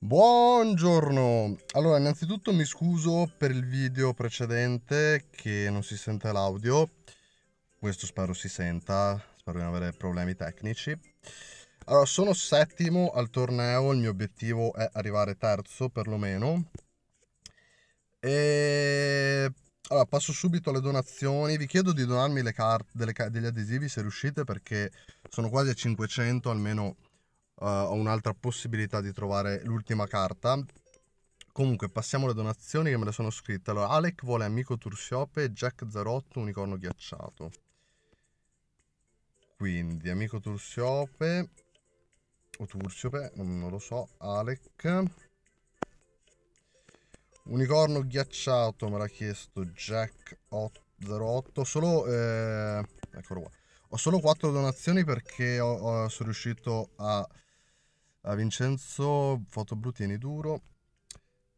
Buongiorno! Allora, innanzitutto mi scuso per il video precedente che non si sente l'audio. Questo spero si senta, spero di non avere problemi tecnici. Allora, sono settimo al torneo, il mio obiettivo è arrivare terzo perlomeno. E... Allora, passo subito alle donazioni. Vi chiedo di donarmi le carte, delle, degli adesivi se riuscite perché sono quasi a 500, almeno uh, ho un'altra possibilità di trovare l'ultima carta. Comunque, passiamo alle donazioni che me le sono scritte. Allora, Alec vuole Amico Tursiope, Jack Zarotto, Unicorno Ghiacciato. Quindi, Amico Tursiope, o Tursiope, non, non lo so, Alec. Unicorno Ghiacciato, me l'ha chiesto Jack 08 solo eh, eccolo qua ho solo 4 donazioni perché ho, ho, sono riuscito a a Vincenzo tieni duro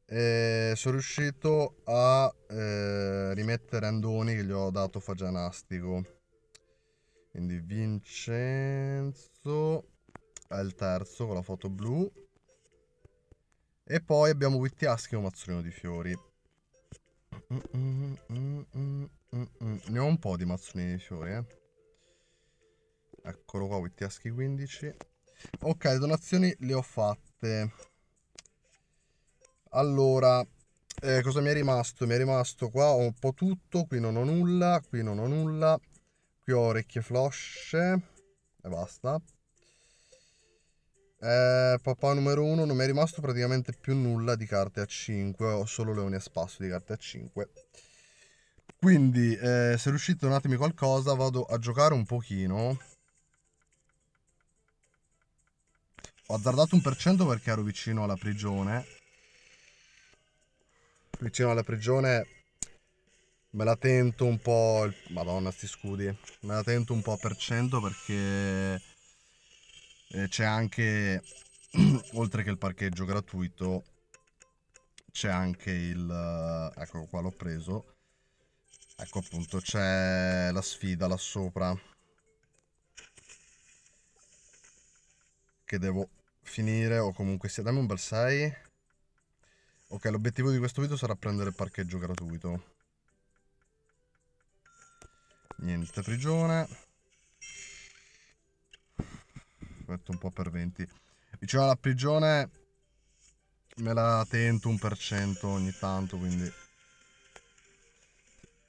e sono riuscito a eh, rimettere Andoni che gli ho dato fagianastico quindi Vincenzo è il terzo con la foto blu e poi abbiamo Wittiaschi un Mazzolino di Fiori mm, mm, mm, ne ho un po' di Mazzolini di Fiori eh. eccolo qua Wittiaschi 15 ok le donazioni le ho fatte allora eh, cosa mi è rimasto mi è rimasto qua ho un po' tutto qui non ho nulla qui non ho nulla qui ho orecchie flosce e basta eh, papà numero 1 non mi è rimasto praticamente più nulla di carte a 5 ho solo leoni a spasso di carte a 5 quindi eh, se riuscite donatemi qualcosa vado a giocare un pochino Ho azzardato un per cento perché ero vicino alla prigione. Vicino alla prigione me la tento un po'. Il... Madonna, sti scudi. Me la tento un po' per cento perché eh, c'è anche, oltre che il parcheggio gratuito, c'è anche il... Eh, Eccolo qua, l'ho preso. Ecco appunto, c'è la sfida là sopra. Che devo finire o comunque sia. Dammi un bel 6. Ok, l'obiettivo di questo video sarà prendere parcheggio gratuito. Niente, prigione. Metto un po' per 20. Diciamo la prigione me la tento un per cento ogni tanto, quindi...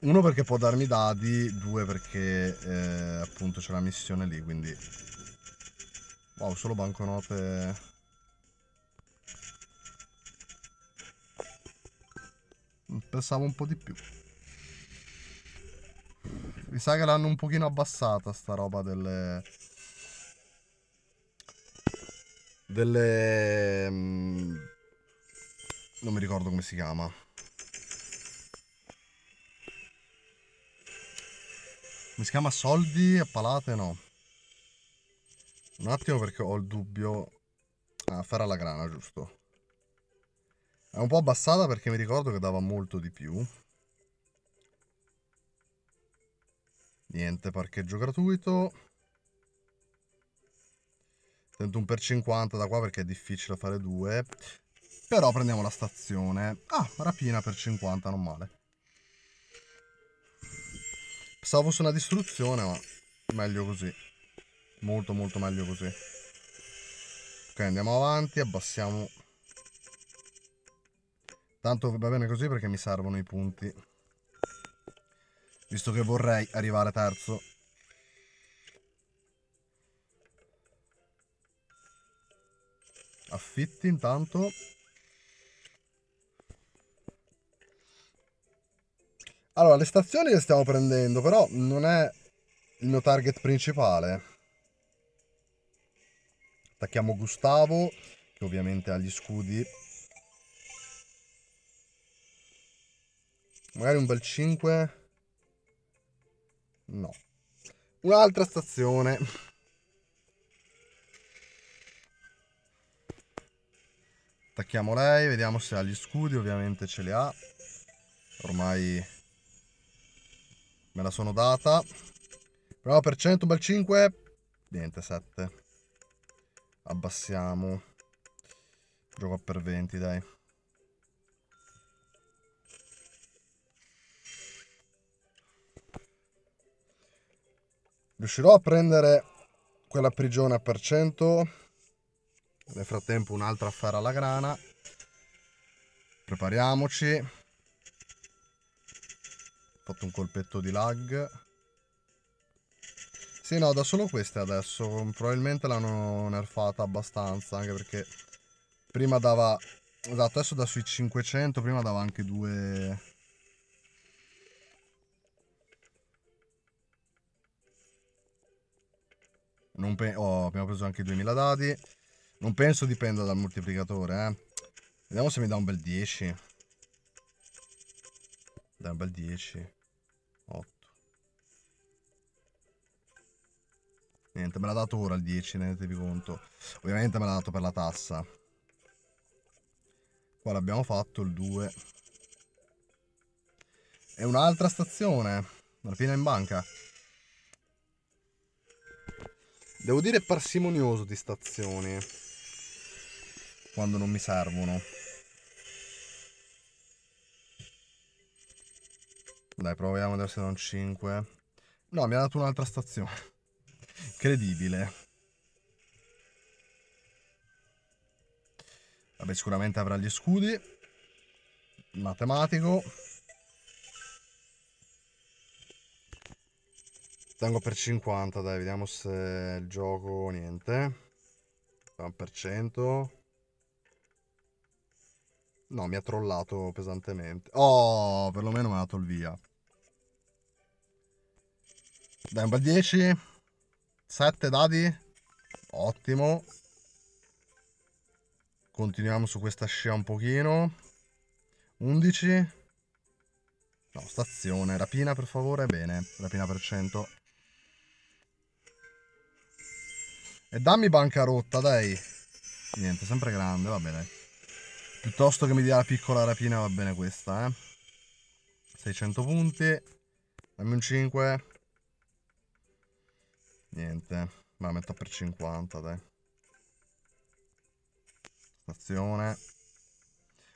Uno perché può darmi dadi, due perché eh, appunto c'è la missione lì, quindi Wow, solo banconote... Pensavo un po' di più. Mi sa che l'hanno un pochino abbassata sta roba delle... Delle... Mm, non mi ricordo come si chiama. Come si chiama soldi a palate? No. Un attimo perché ho il dubbio... Ah, farà la grana, giusto. È un po' abbassata perché mi ricordo che dava molto di più. Niente, parcheggio gratuito. 31 per 50 da qua perché è difficile fare due. Però prendiamo la stazione. Ah, rapina per 50, non male. Pensavo fosse una distruzione, ma meglio così molto molto meglio così ok andiamo avanti abbassiamo tanto va bene così perché mi servono i punti visto che vorrei arrivare terzo affitti intanto allora le stazioni le stiamo prendendo però non è il mio target principale Attacchiamo Gustavo, che ovviamente ha gli scudi. Magari un bel 5. No. Un'altra stazione. Attacchiamo lei, vediamo se ha gli scudi, ovviamente ce li ha. Ormai me la sono data. Però per 100 un bel 5. Niente, 7 abbassiamo. Gioco per 20, dai. Riuscirò a prendere quella prigione a per 100 Nel frattempo un'altra affare alla grana. Prepariamoci. Ho fatto un colpetto di lag. Sì, no, da solo queste adesso. Probabilmente l'hanno nerfata abbastanza, anche perché prima dava... Esatto, adesso da sui 500, prima dava anche due... Oh, abbiamo preso anche 2000 dadi. Non penso dipenda dal moltiplicatore, eh. Vediamo se mi dà un bel 10. Dai, un bel 10. 8. Niente, me l'ha dato ora il 10, rendetevi conto. Ovviamente me l'ha dato per la tassa. Qua l'abbiamo fatto il 2. E un'altra stazione. La piena in banca. Devo dire parsimonioso di stazioni. Quando non mi servono. Dai, proviamo adesso da un 5. No, mi ha dato un'altra stazione credibile. Vabbè, sicuramente avrà gli scudi. Matematico. Tengo per 50, dai, vediamo se il gioco... niente. per 1%. No, mi ha trollato pesantemente. Oh, perlomeno mi ha dato il via. Dai, un bel 10. 7 dadi. Ottimo. Continuiamo su questa scia un pochino. 11. No, stazione. Rapina per favore. Bene, rapina per 100. E dammi bancarotta, dai. Niente, sempre grande, va bene. Piuttosto che mi dia la piccola rapina va bene questa, eh. 600 punti. Dammi un 5. Niente, ma la metto per 50, dai. Stazione.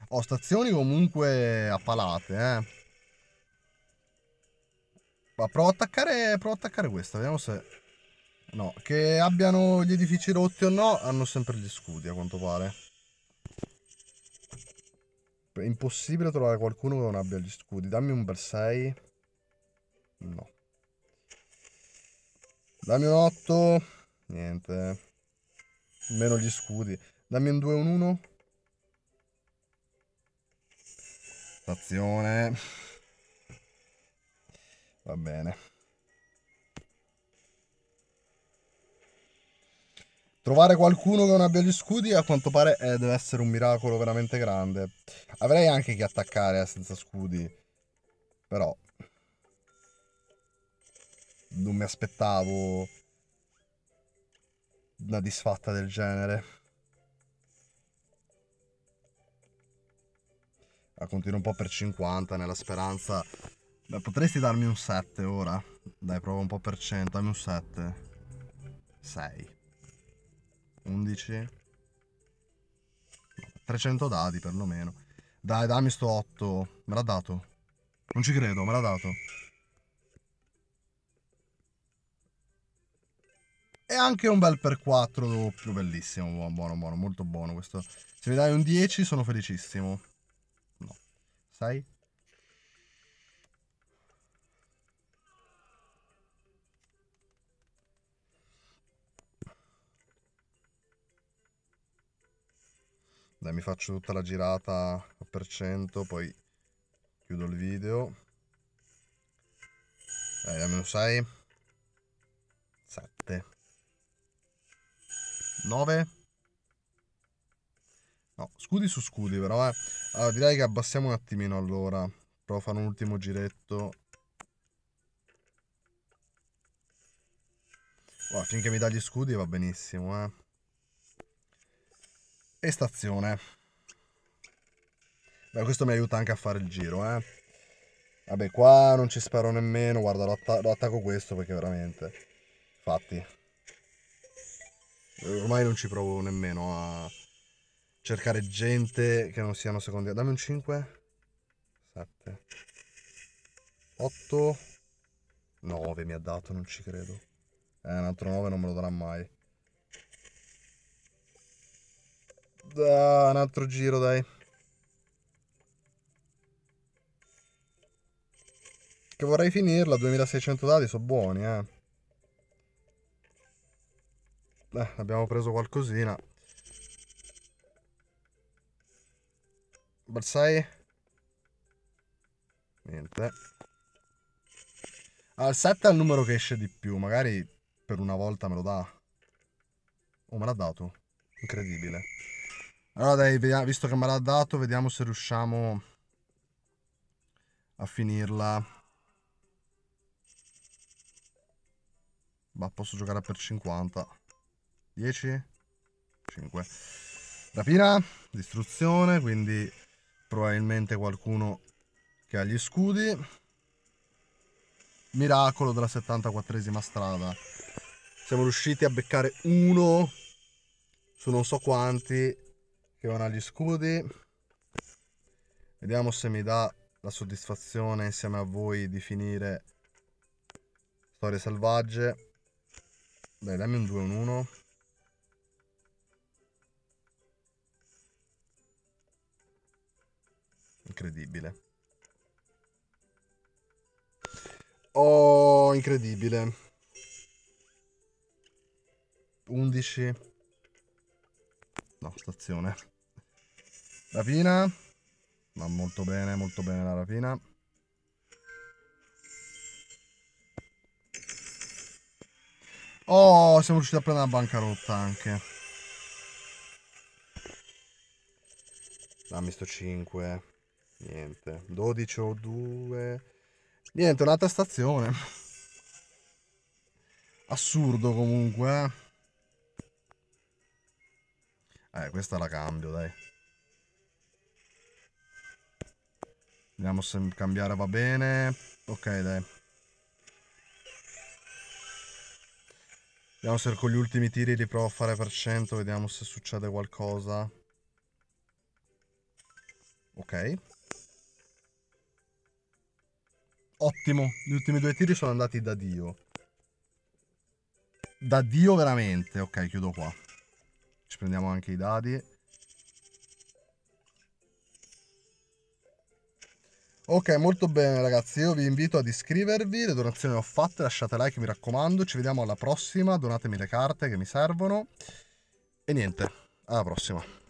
Ho stazioni comunque a palate eh. Ma provo a attaccare, provo a attaccare questa, vediamo se... No, che abbiano gli edifici rotti o no, hanno sempre gli scudi, a quanto pare. È impossibile trovare qualcuno che non abbia gli scudi. Dammi un bel 6. No. Dammi un 8. Niente. Meno gli scudi. Dammi un 2 un 1. Stazione. Va bene. Trovare qualcuno che non abbia gli scudi a quanto pare eh, deve essere un miracolo veramente grande. Avrei anche che attaccare eh, senza scudi. Però non mi aspettavo una disfatta del genere. La continuo un po' per 50 nella speranza... Beh, potresti darmi un 7 ora? Dai, provo un po' per 100, dammi un 7. 6. 11. 300 dadi perlomeno. Dai, dammi sto 8. Me l'ha dato. Non ci credo, me l'ha dato. anche un bel per 4 doppio, bellissimo, buono, buono, buono, molto buono questo. Se mi dai un 10 sono felicissimo. No, 6. Dai, mi faccio tutta la girata a per cento, poi chiudo il video. Dai, dammi un 6. 9. No, scudi su scudi però, eh. Allora, direi che abbassiamo un attimino allora. Provo a fare un ultimo giretto. Oh, finché mi dà gli scudi va benissimo, eh. E stazione. Beh, questo mi aiuta anche a fare il giro, eh. Vabbè, qua non ci spero nemmeno. Guarda, lo, atta lo attacco questo perché veramente... Fatti ormai non ci provo nemmeno a cercare gente che non siano secondi. Dammi un 5, 7, 8, 9 mi ha dato, non ci credo. Eh, un altro 9 non me lo darà mai. Da, un altro giro, dai. Che vorrei finirla, 2600 dati sono buoni, eh. Beh, abbiamo preso qualcosina. Barsai? Niente. Al 7 è il numero che esce di più, magari per una volta me lo dà. Oh, me l'ha dato. Incredibile. Allora dai, visto che me l'ha dato, vediamo se riusciamo a finirla. Ma posso giocare per 50. 10, 5. Rapina, distruzione, quindi probabilmente qualcuno che ha gli scudi. Miracolo della 74esima strada. Siamo riusciti a beccare uno su non so quanti che non ha gli scudi. Vediamo se mi dà la soddisfazione insieme a voi di finire Storie selvagge. Dai, dammi un 2 1 1. incredibile. Oh, incredibile. 11. No, stazione. Rapina. Va molto bene, molto bene la rapina. Oh, siamo riusciti a prendere una bancarotta anche. Dammi sto 5. Niente. 12 o 2. Niente, un'altra stazione. Assurdo comunque. Eh. eh, questa la cambio, dai. Vediamo se cambiare va bene. Ok, dai. Vediamo se con gli ultimi tiri li provo a fare per 100, vediamo se succede qualcosa. Ok ottimo. Gli ultimi due tiri sono andati da Dio. Da Dio veramente. Ok, chiudo qua. Ci prendiamo anche i dadi. Ok, molto bene ragazzi, io vi invito ad iscrivervi, le donazioni le ho fatte, lasciate like mi raccomando, ci vediamo alla prossima, donatemi le carte che mi servono e niente, alla prossima.